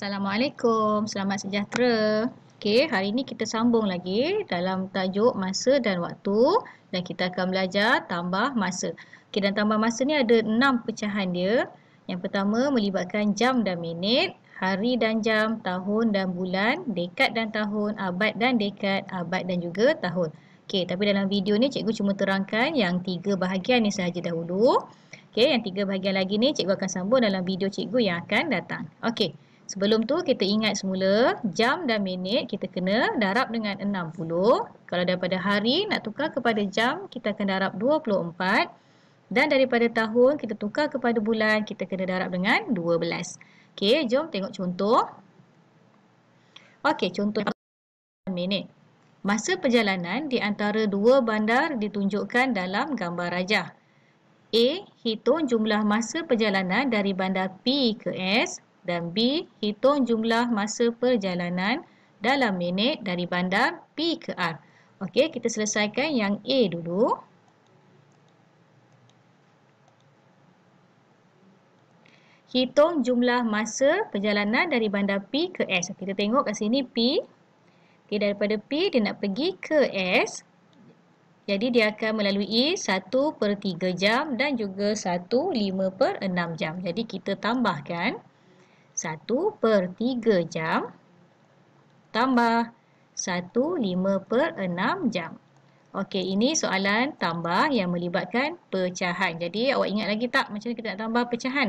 Assalamualaikum, selamat sejahtera. Okey, hari ini kita sambung lagi dalam tajuk masa dan waktu dan kita akan belajar tambah masa. Okey, dan tambah masa ni ada enam pecahan dia. Yang pertama melibatkan jam dan minit, hari dan jam, tahun dan bulan, dekad dan tahun, abad dan dekad, abad dan juga tahun. Okey, tapi dalam video ni cikgu cuma terangkan yang tiga bahagian ni sahaja dahulu. Okey, yang tiga bahagian lagi ni cikgu akan sambung dalam video cikgu yang akan datang. Okey, Sebelum tu kita ingat semula jam dan minit kita kena darab dengan 60. Kalau daripada hari nak tukar kepada jam kita kena darab 24. Dan daripada tahun kita tukar kepada bulan kita kena darab dengan 12. Okey, jom tengok contoh. Okey, contoh minit. Masa perjalanan di antara dua bandar ditunjukkan dalam gambar rajah. A. Hitung jumlah masa perjalanan dari bandar P ke S dan B. Hitung jumlah masa perjalanan dalam minit dari bandar P ke R. Okey, kita selesaikan yang A dulu. Hitung jumlah masa perjalanan dari bandar P ke S. Kita tengok kat sini P. Okey, daripada P dia nak pergi ke S. Jadi dia akan melalui 1 per 3 jam dan juga 1 5 per 6 jam. Jadi kita tambahkan. 1 per 3 jam tambah 1 5 per 6 jam. Okey, ini soalan tambah yang melibatkan pecahan. Jadi, awak ingat lagi tak macam mana kita nak tambah pecahan?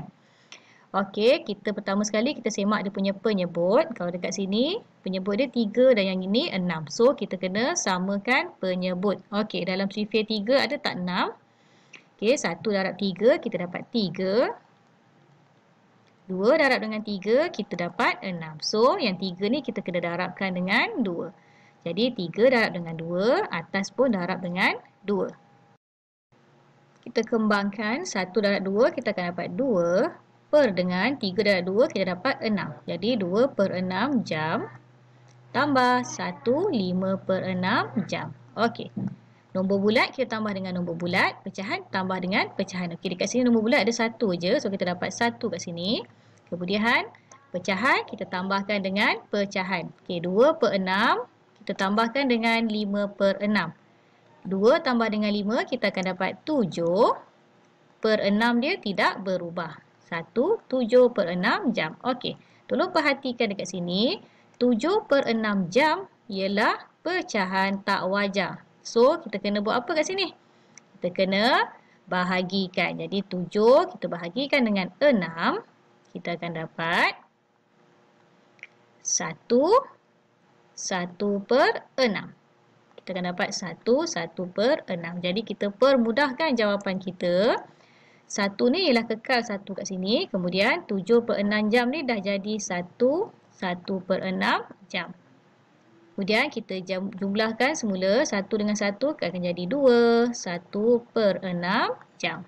Okey, kita pertama sekali kita semak dia punya penyebut. Kalau dekat sini, penyebut dia 3 dan yang ini 6. So, kita kena samakan penyebut. Okey, dalam sifir 3 ada tak 6? Okey, 1 darab 3, kita dapat 3. 2 darab dengan 3, kita dapat 6. So, yang 3 ni kita kena darabkan dengan 2. Jadi, 3 darab dengan 2, atas pun darab dengan 2. Kita kembangkan 1 darab 2, kita akan dapat 2 per dengan 3 darab 2, kita dapat 6. Jadi, 2 per 6 jam tambah 1, 5 per 6 jam. Okey. Nombor bulat kita tambah dengan nombor bulat. Pecahan tambah dengan pecahan. Okey, dekat sini nombor bulat ada satu je. So, kita dapat satu kat sini. Kemudian, pecahan kita tambahkan dengan pecahan. Okey, 2 per 6 kita tambahkan dengan 5 per 6. 2 tambah dengan 5 kita akan dapat 7 per 6 dia tidak berubah. 1, 7 per 6 jam. Okey, tolong perhatikan dekat sini. 7 per 6 jam ialah pecahan tak wajar. So, kita kena buat apa kat sini? Kita kena bahagikan. Jadi, 7 kita bahagikan dengan 6. Kita akan dapat 1, 1 per 6. Kita akan dapat 1, 1 per 6. Jadi, kita permudahkan jawapan kita. 1 ni ialah kekal 1 kat sini. Kemudian, 7 per 6 jam ni dah jadi 1, 1 per 6 jam. Kemudian kita jumlahkan semula 1 dengan 1 akan jadi 2, 1 per 6 jam.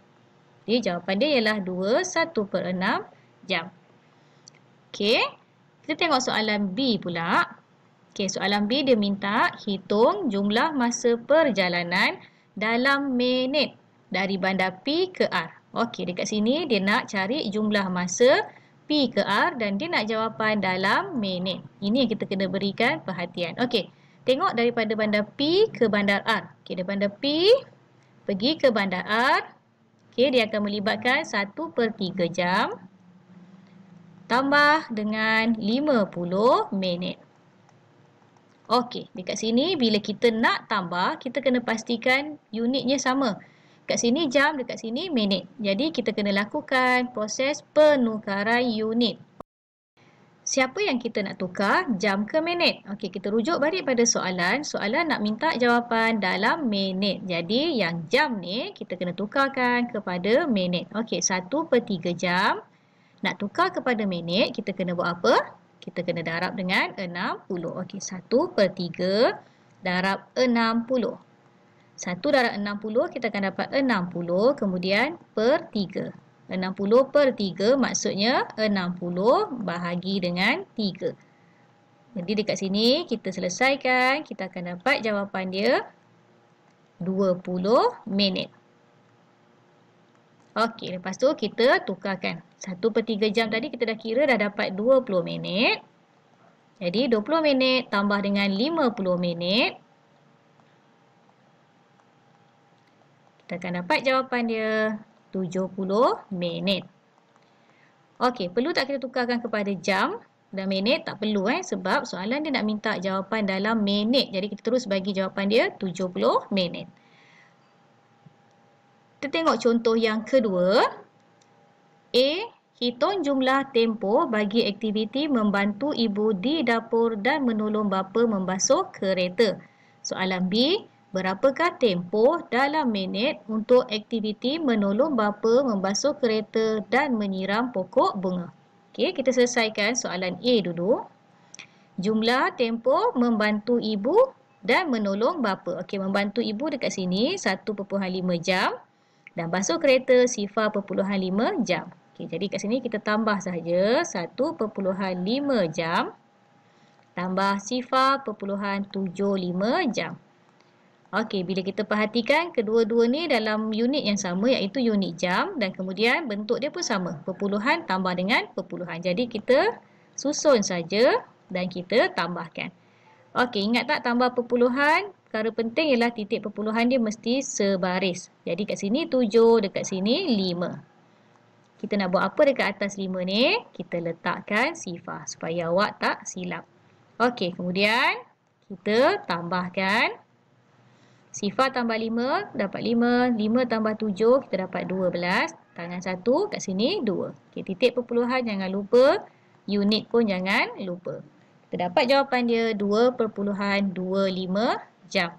Jadi jawapan dia ialah 2, 1 per 6 jam. Okey, kita tengok soalan B pula. Okey, soalan B dia minta hitung jumlah masa perjalanan dalam minit dari bandar P ke R. Okey, dekat sini dia nak cari jumlah masa perjalanan P ke R dan dia nak jawapan dalam minit. Ini yang kita kena berikan perhatian. Okey, tengok daripada bandar P ke bandar R. Okey, daripada bandar P pergi ke bandar R. Okey, dia akan melibatkan 1 per 3 jam tambah dengan 50 minit. Okey, dekat sini bila kita nak tambah, kita kena pastikan unitnya sama. Dekat sini jam, dekat sini minit. Jadi kita kena lakukan proses penukaran unit. Siapa yang kita nak tukar jam ke minit? Okey, kita rujuk balik pada soalan. Soalan nak minta jawapan dalam minit. Jadi yang jam ni kita kena tukarkan kepada minit. Okey, satu per tiga jam. Nak tukar kepada minit, kita kena buat apa? Kita kena darab dengan enam puluh. Okey, satu per tiga darab enam puluh. 1 darab 60 kita akan dapat 60 kemudian per 3. 60 per 3 maksudnya 60 bahagi dengan 3. Jadi dekat sini kita selesaikan kita akan dapat jawapan dia 20 minit. Okey, lepas tu kita tukarkan. 1 per 3 jam tadi kita dah kira dah dapat 20 minit. Jadi 20 minit tambah dengan 50 minit. Kita akan dapat jawapan dia 70 minit. Okey, perlu tak kita tukarkan kepada jam dan minit? Tak perlu eh sebab soalan dia nak minta jawapan dalam minit. Jadi kita terus bagi jawapan dia 70 minit. Kita tengok contoh yang kedua. A. Hitung jumlah tempoh bagi aktiviti membantu ibu di dapur dan menolong bapa membasuh kereta. Soalan B. Berapakah tempoh dalam minit untuk aktiviti menolong bapa membasuh kereta dan menyiram pokok bunga? Okey, kita selesaikan soalan A dulu. Jumlah tempoh membantu ibu dan menolong bapa. Okey, membantu ibu dekat sini 1.5 jam dan basuh kereta sifar 0.5 jam. Okey, jadi kat sini kita tambah sahaja 1.5 jam tambah sifar 0.75 jam. Okey, bila kita perhatikan kedua-dua ni dalam unit yang sama iaitu unit jam dan kemudian bentuk dia pun sama. Perpuluhan tambah dengan perpuluhan. Jadi kita susun saja dan kita tambahkan. Okey, ingat tak tambah perpuluhan? Perkara penting ialah titik perpuluhan dia mesti sebaris. Jadi kat sini tujuh dekat sini lima. Kita nak buat apa dekat atas lima ni? Kita letakkan sifar supaya awak tak silap. Okey, kemudian kita tambahkan Sifar tambah 5, dapat 5. 5 tambah 7, kita dapat 12. Tangan 1, kat sini 2. Okay, titik perpuluhan jangan lupa. Unit pun jangan lupa. Kita dapat jawapan dia perpuluhan 2.25 jam.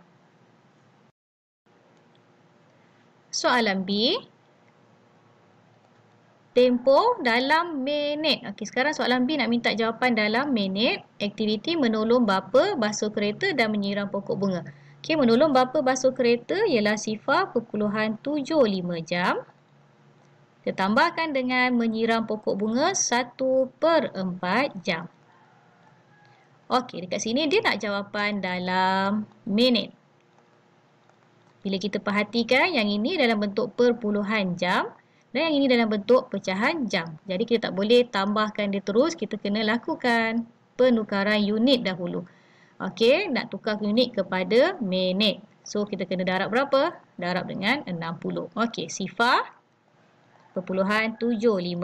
Soalan B. tempo dalam minit. Okey, sekarang soalan B nak minta jawapan dalam minit. Aktiviti menolong bapa basuh kereta dan menyiram pokok bunga. Okey, menolong bapa basuh kereta ialah sifar perpuluhan tujuh lima jam. Ditambahkan dengan menyiram pokok bunga satu per empat jam. Okey, dekat sini dia nak jawapan dalam minit. Bila kita perhatikan yang ini dalam bentuk perpuluhan jam dan yang ini dalam bentuk pecahan jam. Jadi kita tak boleh tambahkan dia terus, kita kena lakukan penukaran unit dahulu. Okey, nak tukar unit kepada minit. So, kita kena darab berapa? Darab dengan 60. Okey, sifar perpuluhan 75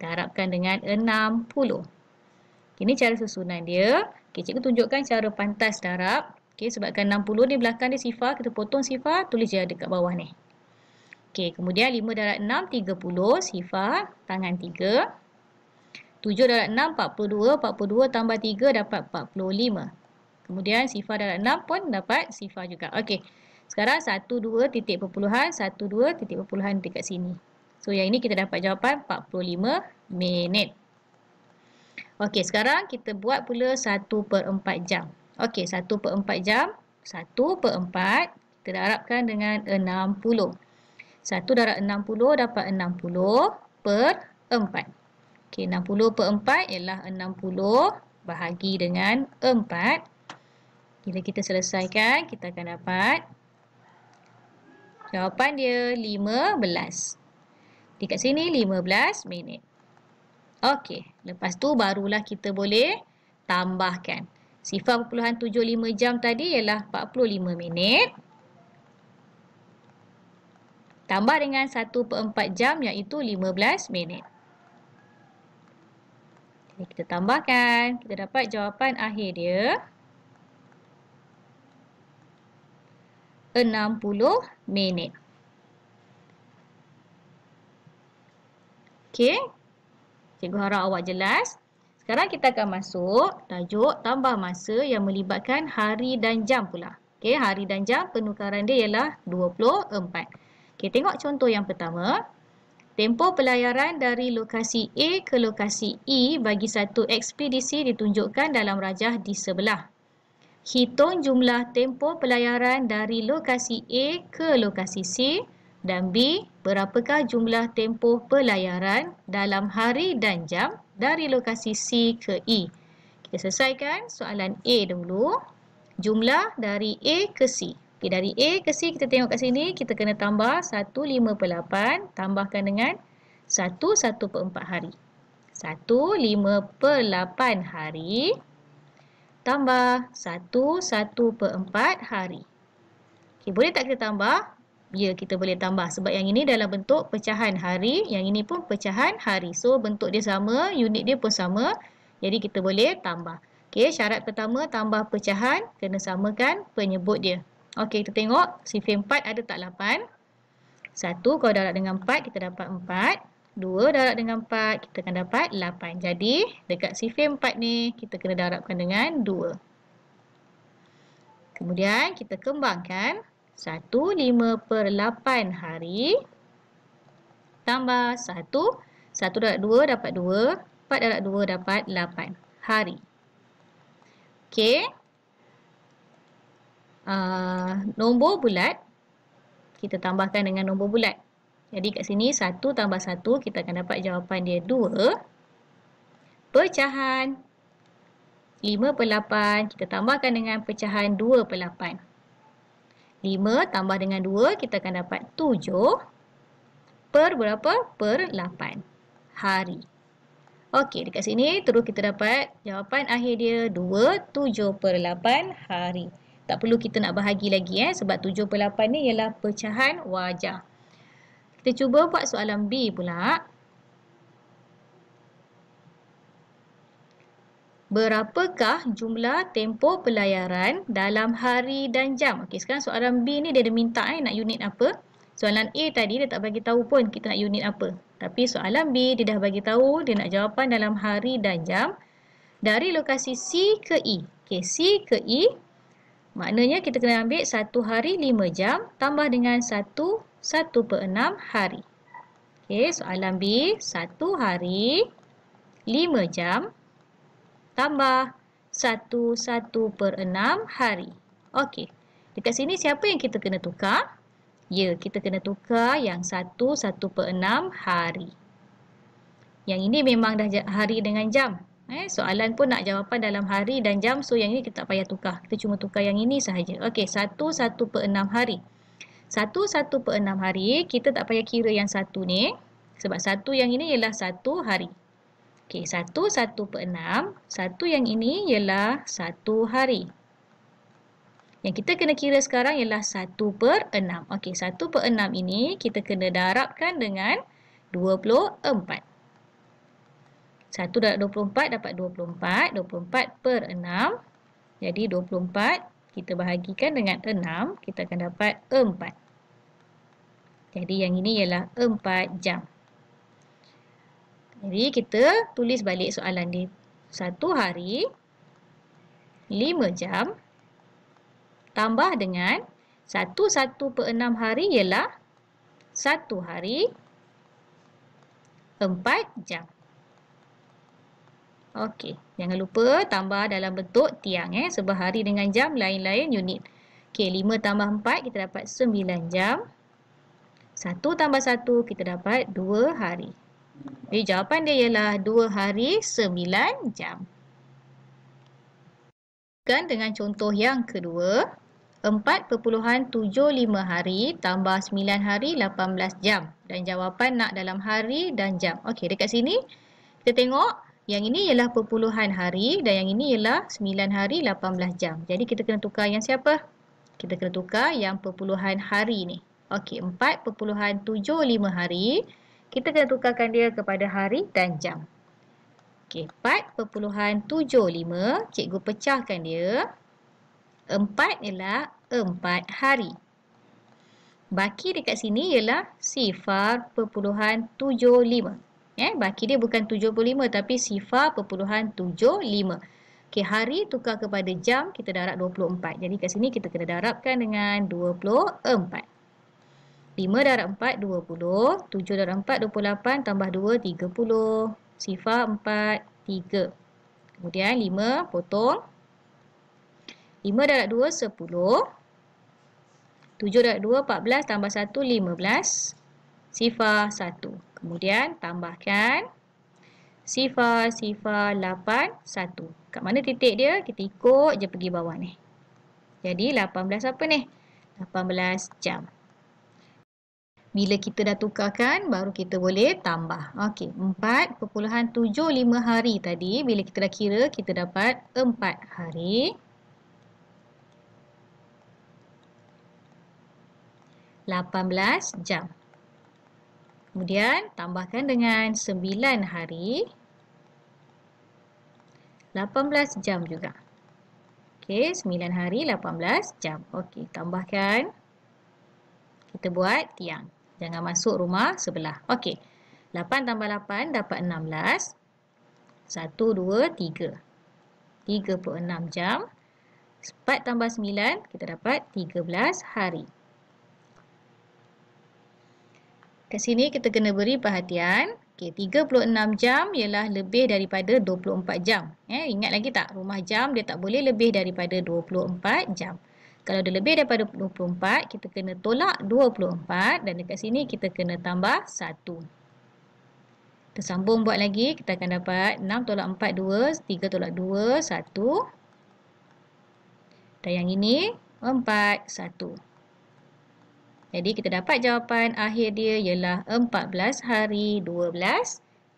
darabkan dengan 60. Okay, ini cara susunan dia. Okey, cikgu tunjukkan cara pantas darab. Okey, sebabkan 60 ni belakang dia sifar, kita potong sifar, tulis je dekat bawah ni. Okey, kemudian 5 darab 6, 30 sifar, tangan 3. 7 darab 6, 42, 42 tambah 3 dapat 45. 45. Kemudian sifar darat 6 pun dapat sifar juga. Okey. Sekarang 1, 2 titik perpuluhan, 1, 2 titik perpuluhan dekat sini. So yang ini kita dapat jawapan 45 minit. Okey sekarang kita buat pula 1 per 4 jam. Okey 1 per 4 jam, 1 per 4 kita darabkan dengan 60. 1 darab 60 dapat 60 per 4. Okey 60 per 4 ialah 60 bahagi dengan 4. Bila kita selesaikan, kita akan dapat jawapan dia 15. Dekat sini 15 minit. Okey, lepas tu barulah kita boleh tambahkan. Sifar perpuluhan 75 jam tadi ialah 45 minit. Tambah dengan 1 per 4 jam iaitu 15 minit. Jadi kita tambahkan, kita dapat jawapan akhir dia. 60 minit. Okey. Cikgu harap awak jelas. Sekarang kita akan masuk tajuk tambah masa yang melibatkan hari dan jam pula. Okey, hari dan jam penukaran dia ialah 24. Okey, tengok contoh yang pertama. Tempoh pelayaran dari lokasi A ke lokasi E bagi satu ekspedisi ditunjukkan dalam rajah di sebelah. Hitung jumlah tempoh pelayaran dari lokasi A ke lokasi C dan B, berapakah jumlah tempoh pelayaran dalam hari dan jam dari lokasi C ke E. Kita selesaikan soalan A dulu. Jumlah dari A ke C. Okay, dari A ke C kita tengok kat sini, kita kena tambah 158 tambahkan dengan 1, 1 per 4 hari. 1, 5 per 8 hari tambah 1, 1 per 4 hari. Okay, boleh tak kita tambah? Ya, kita boleh tambah sebab yang ini dalam bentuk pecahan hari, yang ini pun pecahan hari. So, bentuk dia sama, unit dia pun sama, jadi kita boleh tambah. Okay, syarat pertama tambah pecahan, kena samakan penyebut dia. Okay, kita tengok sifir 4 ada tak 8? 1 kalau darab dengan 4, kita dapat 4. 2 darab dengan 4, kita akan dapat 8. Jadi, dekat sifir 4 ni, kita kena darabkan dengan 2. Kemudian, kita kembangkan 1, 5 per 8 hari tambah 1. 1 darab 2 dapat 2, 4 darab 2 dapat 8 hari. Okey. Uh, nombor bulat, kita tambahkan dengan nombor bulat. Jadi kat sini 1 tambah 1 kita akan dapat jawapan dia 2. Pecahan 5 per 8 kita tambahkan dengan pecahan 2 per 8. 5 tambah dengan 2 kita akan dapat 7 per berapa? Per 8 hari. Okey, dekat sini terus kita dapat jawapan akhir dia 2, 7 per 8 hari. Tak perlu kita nak bahagi lagi eh, sebab 7 per 8 ni ialah pecahan wajah. Kita cuba buat soalan B pula. Berapakah jumlah tempoh pelayaran dalam hari dan jam? Okey, sekarang soalan B ni dia ada minta eh, nak unit apa? Soalan A tadi dia tak bagi tahu pun kita nak unit apa. Tapi soalan B dia dah bagi tahu dia nak jawapan dalam hari dan jam dari lokasi C ke E. Okey, C ke E. Maknanya kita kena ambil satu hari lima jam tambah dengan satu 1 per 6 hari. Okay, soalan B. 1 hari 5 jam tambah 1, 1 per 6 hari. Okey, dekat sini siapa yang kita kena tukar? Ya, kita kena tukar yang 1, 1 per 6 hari. Yang ini memang dah hari dengan jam. Eh, soalan pun nak jawapan dalam hari dan jam. So, yang ini kita tak payah tukar. Kita cuma tukar yang ini sahaja. Okey, 1, 1 per 6 hari. Satu satu per enam hari, kita tak payah kira yang satu ni. Sebab satu yang ini ialah satu hari. Okey, satu satu per enam satu yang ini ialah satu hari. Yang kita kena kira sekarang ialah satu per enam. Okey, satu per enam ini kita kena darabkan dengan dua puluh 24. 1 darab empat dapat dua Dua puluh empat. puluh empat per enam Jadi dua puluh empat. Kita bahagikan dengan 6, kita akan dapat 4. Jadi yang ini ialah 4 jam. Jadi kita tulis balik soalan ni. Satu hari, 5 jam, tambah dengan 1 per 6 hari ialah 1 hari, 4 jam. Okey, jangan lupa tambah dalam bentuk tiang eh. Sebab hari dengan jam lain-lain unit. Okey, 5 tambah 4 kita dapat 9 jam. 1 tambah 1 kita dapat 2 hari. Jadi jawapan dia ialah 2 hari 9 jam. Kan dengan contoh yang kedua. 4.75 hari tambah 9 hari 18 jam. Dan jawapan nak dalam hari dan jam. Okey, dekat sini kita tengok. Yang ini ialah perpuluhan hari dan yang ini ialah 9 hari 18 jam. Jadi kita kena tukar yang siapa? Kita kena tukar yang perpuluhan hari ni. Okey, 4.75 hari. Kita kena tukarkan dia kepada hari dan jam. Okey, 4.75. Cikgu pecahkan dia. 4 ialah 4 hari. Baki dekat sini ialah sifar perpuluhan 75. Eh, baki dia bukan 75 tapi sifar perpuluhan 75. Okey, hari tukar kepada jam, kita darab 24. Jadi kat sini kita kena darabkan dengan 24. 5 darab 4, 20. 7 darab 4, 28. Tambah 2, 30. Sifar 4, 3. Kemudian 5, potong. 5 darab 2, 10. 7 darab 2, 14. Tambah 1, 15. Sifar 1. Kemudian tambahkan sifar sifar 8, 1. Kat mana titik dia? Kita ikut je pergi bawah ni. Jadi 18 apa ni? 18 jam. Bila kita dah tukarkan, baru kita boleh tambah. Okey, 4.75 hari tadi. Bila kita dah kira, kita dapat 4 hari. Lapan belas jam. Kemudian tambahkan dengan 9 hari. 18 jam juga. Okey, 9 hari 18 jam. Okey, tambahkan. Kita buat tiang. Jangan masuk rumah sebelah. Okey, 8 tambah 8 dapat 16. 1, 2, 3. 36 jam. 4 tambah 9, kita dapat 13 hari. hari. Kat sini kita kena beri perhatian. Okey, 36 jam ialah lebih daripada 24 jam. Eh, ingat lagi tak? Rumah jam dia tak boleh lebih daripada 24 jam. Kalau dia lebih daripada 24, kita kena tolak 24 dan dekat sini kita kena tambah 1. Kita sambung buat lagi, kita akan dapat 6 tolak 4, 2, 3 tolak 2, 1. Dan yang ini, 4, 1. 1. Jadi kita dapat jawapan akhir dia ialah 14 hari 12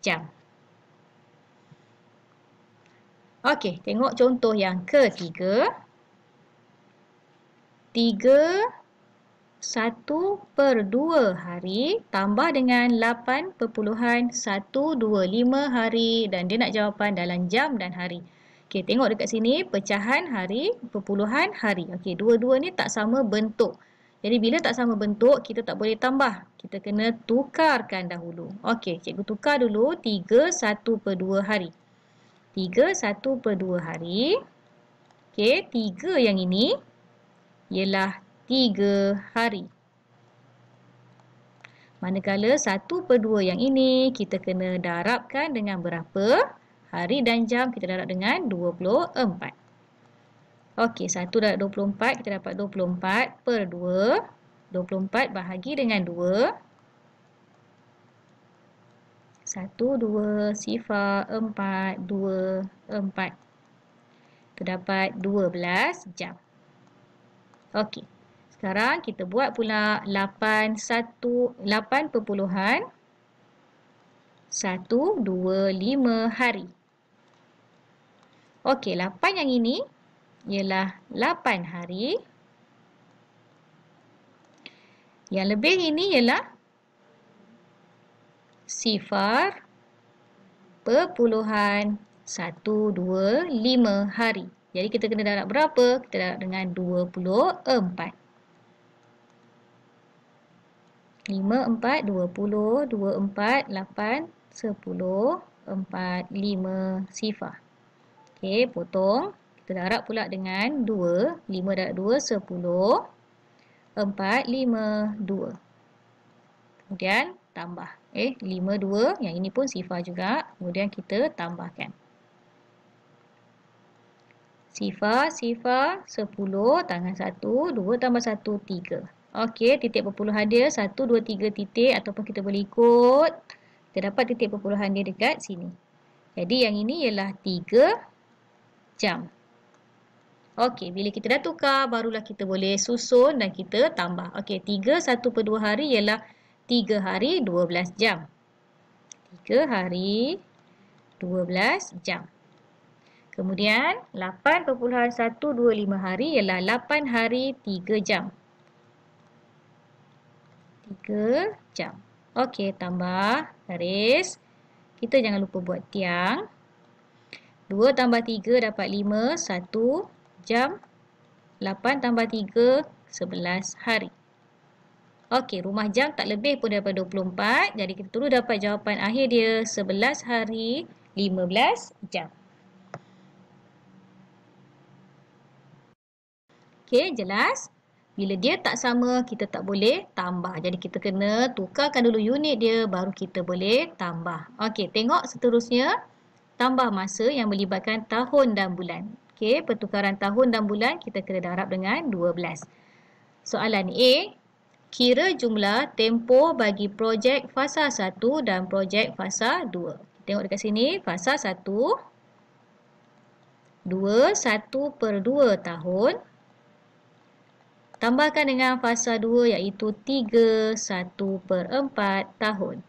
jam. Okey, tengok contoh yang ketiga. 3, 1 per 2 hari tambah dengan 8.125 hari dan dia nak jawapan dalam jam dan hari. Okey, tengok dekat sini pecahan hari, perpuluhan hari. Okey, dua-dua ni tak sama bentuk. Jadi bila tak sama bentuk, kita tak boleh tambah. Kita kena tukarkan dahulu. Okey, cikgu tukar dulu 3 1 per 2 hari. 3 1 per 2 hari. Okey, 3 yang ini ialah 3 hari. Manakala 1 per 2 yang ini kita kena darabkan dengan berapa hari dan jam kita darab dengan 24. Okey, 1 darat 24, kita dapat 24 per 2. 24 bahagi dengan 2. 1, 2, sifar 4, 2, 4. Terdapat 12 jam. Okey, sekarang kita buat pula 8, 1, 8 perpuluhan 1, 2, 5 hari. Okey, 8 yang ini ialah 8 hari. Yang lebih ini ialah sifar perpuluhan 1, 2, 5 hari. Jadi kita kena darab berapa? Kita darab dengan 24. 5, 4, 24. Empat, sepuluh empat lima sifar. Okey, potong. Kita darab pula dengan 2. 5 darab 2, 10. 4, 5, 2. Kemudian tambah. Eh, 5, 2. Yang ini pun sifar juga. Kemudian kita tambahkan. Sifar, sifar, 10, tangan 1, 2 tambah 1, 3. Okey, titik perpuluhan dia 1, 2, 3 titik ataupun kita boleh ikut. Kita dapat titik perpuluhan dia dekat sini. Jadi yang ini ialah 3 jam. Okey, bila kita dah tukar, barulah kita boleh susun dan kita tambah. Okey, 3, 1 per 2 hari ialah 3 hari 12 jam. 3 hari 12 jam. Kemudian, per 8.125 hari ialah 8 hari 3 jam. 3 jam. Okey, tambah garis. Kita jangan lupa buat tiang. 2 tambah 3 dapat 5, 1 jam jam. 8 tambah 3, 11 hari. Okey, rumah jam tak lebih pun daripada 24. Jadi, kita terus dapat jawapan akhir dia. 11 hari, 15 jam. Okey, jelas. Bila dia tak sama, kita tak boleh tambah. Jadi, kita kena tukarkan dulu unit dia, baru kita boleh tambah. Okey, tengok seterusnya. Tambah masa yang melibatkan tahun dan bulan. Okey, pertukaran tahun dan bulan kita kena darab dengan 12. Soalan A, kira jumlah tempoh bagi projek fasa 1 dan projek fasa 2. Tengok dekat sini, fasa 1, 2, 1/2 tahun. Tambahkan dengan fasa 2 iaitu 3, 1/4 tahun.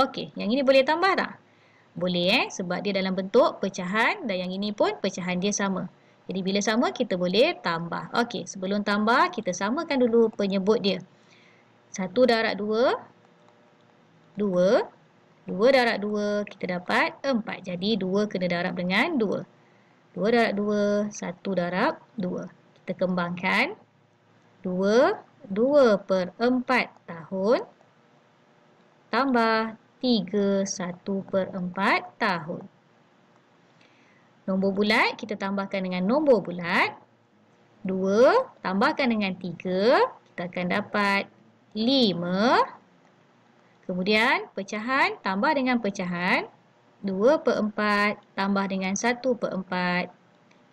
Okey, yang ini boleh tambah tak? Boleh eh sebab dia dalam bentuk pecahan dan yang ini pun pecahan dia sama. Jadi bila sama kita boleh tambah. Okey sebelum tambah kita samakan dulu penyebut dia. 1 darab 2, 2, 2 darab 2 kita dapat 4. Jadi 2 kena darab dengan 2. 2 darab 2, 1 darab 2. Kita kembangkan 2, 2 per 4 tahun tambah 3, 1 per 4 tahun. Nombor bulat kita tambahkan dengan nombor bulat. 2 tambahkan dengan 3, kita akan dapat 5. Kemudian pecahan tambah dengan pecahan. 2 per 4 tambah dengan 1 per 4,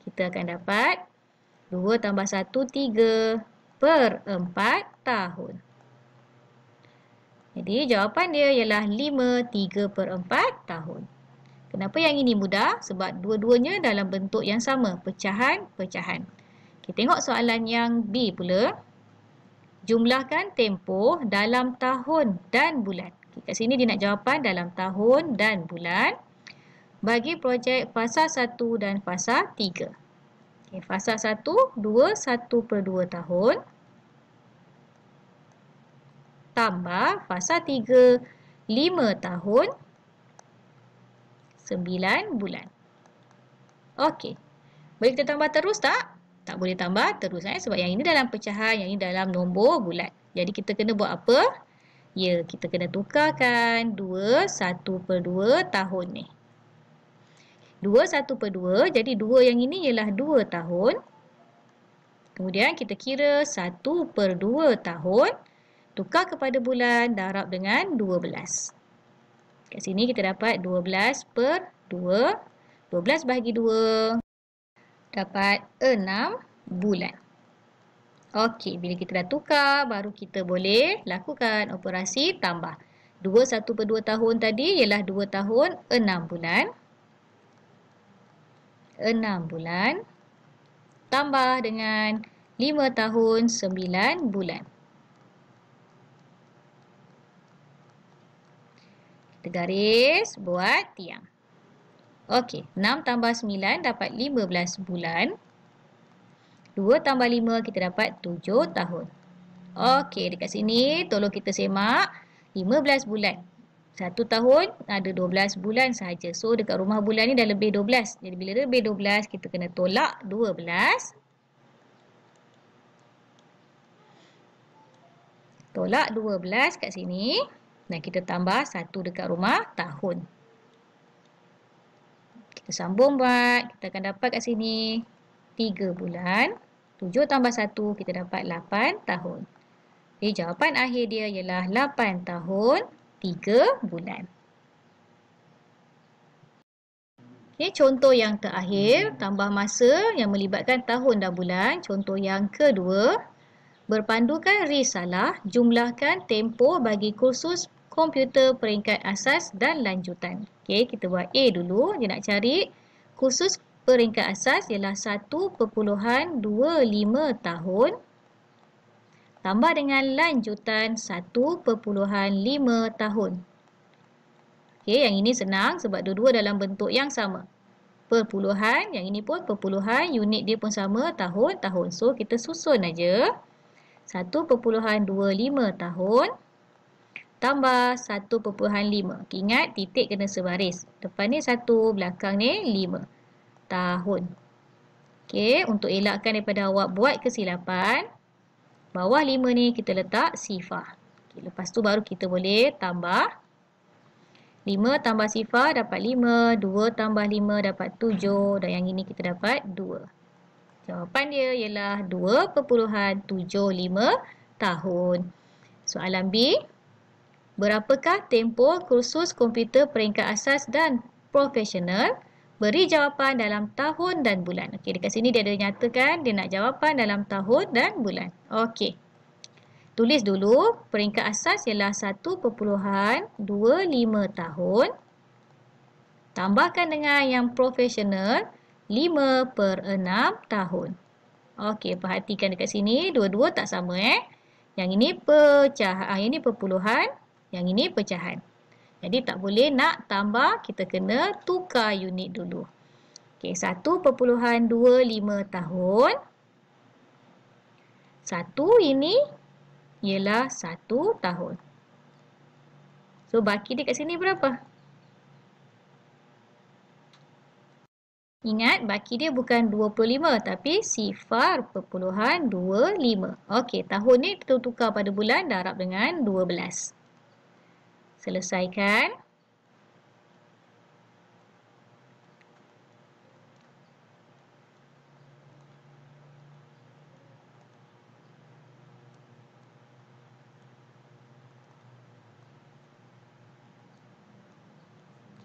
kita akan dapat 2 tambah 1, 3 per 4 tahun. Jadi jawapan dia ialah 5 3/4 tahun. Kenapa yang ini mudah? Sebab dua-duanya dalam bentuk yang sama, pecahan-pecahan. Kita tengok soalan yang B pula. Jumlahkan tempoh dalam tahun dan bulan. Okay, kat sini dia nak jawapan dalam tahun dan bulan bagi projek fasa 1 dan fasa 3. Okay, fasa 1, 2, 1 per 2 tahun tambah fasa 3, 5 tahun, 9 bulan. Okey. Boleh kita tambah terus tak? Tak boleh tambah terus eh? sebab yang ini dalam pecahan, yang ini dalam nombor bulan. Jadi kita kena buat apa? Ya, kita kena tukarkan 2, 1 per 2 tahun ni. 2, 1 per 2, jadi 2 yang ini ialah 2 tahun. Kemudian kita kira 1 per 2 tahun tukar kepada bulan darab dengan 12. Kat sini kita dapat 12 per 2. 12 bahagi 2 dapat 6 bulan. Okey, bila kita dah tukar baru kita boleh lakukan operasi tambah. 2 1 per 2 tahun tadi ialah 2 tahun 6 bulan. 6 bulan tambah dengan 5 tahun 9 bulan. 5 Tergaris buat tiang. Okey, 6 tambah 9 dapat 15 bulan. 2 tambah 5 kita dapat 7 tahun. Okey, dekat sini tolong kita semak 15 bulan. 1 tahun ada 12 bulan sahaja. So, dekat rumah bulan ni dah lebih 12. Jadi, bila lebih 12 kita kena tolak 12. Tolak 12 kat sini. Dan kita tambah satu dekat rumah tahun. Kita sambung buat. Kita akan dapat kat sini 3 bulan. tujuh tambah satu kita dapat lapan tahun. Jadi jawapan akhir dia ialah lapan tahun tiga bulan. Ini contoh yang terakhir, tambah masa yang melibatkan tahun dan bulan. Contoh yang kedua, berpandukan risalah, jumlahkan tempoh bagi kursus komputer peringkat asas dan lanjutan. Okey, kita buat A dulu. Dia nak cari kursus peringkat asas ialah 1.25 tahun tambah dengan lanjutan 1.5 tahun. Okey, yang ini senang sebab dua-dua dalam bentuk yang sama. Perpuluhan, yang ini pun perpuluhan, unit dia pun sama, tahun-tahun. So, kita susun aja. 1.25 tahun. 1.25 tahun tambah 1.5. Ingat titik kena sebaris. Depan ni 1, belakang ni 5. Tahun. Okay, untuk elakkan daripada awak buat kesilapan, bawah 5 ni kita letak sifar. Okay, lepas tu baru kita boleh tambah. 5 tambah sifar dapat 5, 2 tambah 5 dapat 7 dan yang ini kita dapat 2. Jawapan dia ialah 2.75 tahun. Soalan B. Berapakah tempoh kursus komputer peringkat asas dan profesional? Beri jawapan dalam tahun dan bulan. Okey, dekat sini dia ada nyatakan dia nak jawapan dalam tahun dan bulan. Okey. Tulis dulu, peringkat asas ialah 1.25 tahun. Tambahkan dengan yang profesional 5 per 6 tahun. Okey, perhatikan dekat sini, dua-dua tak sama eh. Yang ini pecah, ah, ini perpuluhan yang ini pecahan. Jadi tak boleh nak tambah, kita kena tukar unit dulu. Okey, 1.25 tahun. 1 ini ialah 1 tahun. So, baki dekat sini berapa? Ingat, baki dia bukan 25 tapi sifar perpuluhan 25. Okey, tahun ni kita tukar pada bulan darab dengan 12. 12 selesaikan.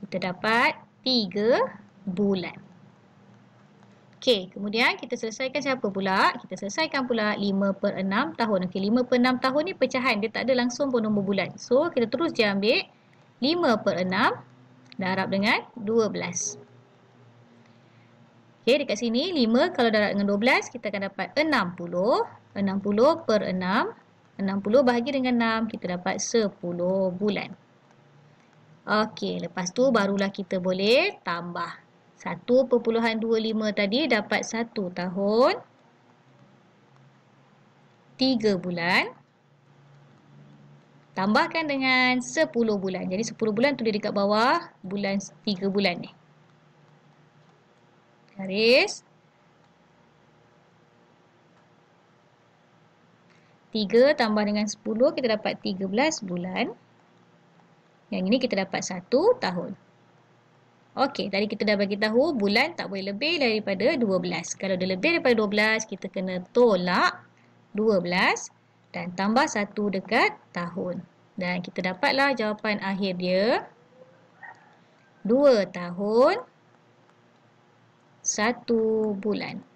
Kita dapat tiga bulan. Okey, kemudian kita selesaikan siapa pula? Kita selesaikan pula 5 per 6 tahun. Okey, 5 per 6 tahun ni pecahan. Dia tak ada langsung pun nombor bulan. So, kita terus je ambil 5 per 6 darab dengan 12. Okey, dekat sini 5 kalau darab dengan 12, kita akan dapat 60. 60 per 6. 60 bahagi dengan 6, kita dapat 10 bulan. Okey, lepas tu barulah kita boleh tambah. 1.25 tadi dapat 1 tahun 3 bulan tambahkan dengan 10 bulan. Jadi 10 bulan tu tulis dekat bawah bulan 3 bulan ni. Garis 3 tambah dengan 10 kita dapat 13 bulan. Yang ini kita dapat 1 tahun. Okey, tadi kita dah bagi tahu bulan tak boleh lebih daripada 12. Kalau dia lebih daripada 12, kita kena tolak 12 dan tambah 1 dekat tahun. Dan kita dapatlah jawapan akhir dia 2 tahun 1 bulan.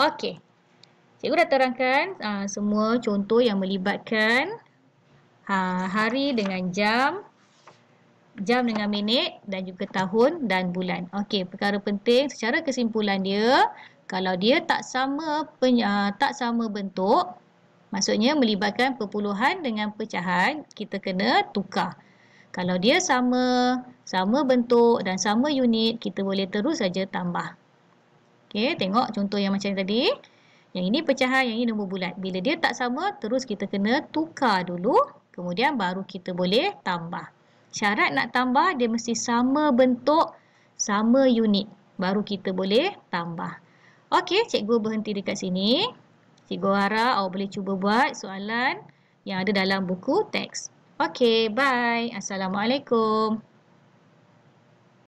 Okey. Cikgu dah terangkan aa, ah, semua contoh yang melibatkan aa, ah, hari dengan jam jam dengan minit dan juga tahun dan bulan. Okey, perkara penting secara kesimpulan dia, kalau dia tak sama peny- uh, tak sama bentuk, maksudnya melibatkan perpuluhan dengan pecahan, kita kena tukar. Kalau dia sama sama bentuk dan sama unit, kita boleh terus saja tambah. Okey, tengok contoh yang macam tadi. Yang ini pecahan, yang ini nombor bulat. Bila dia tak sama, terus kita kena tukar dulu. Kemudian baru kita boleh tambah syarat nak tambah dia mesti sama bentuk, sama unit. Baru kita boleh tambah. Okey, cikgu berhenti dekat sini. Cikgu harap awak boleh cuba buat soalan yang ada dalam buku teks. Okey, bye. Assalamualaikum.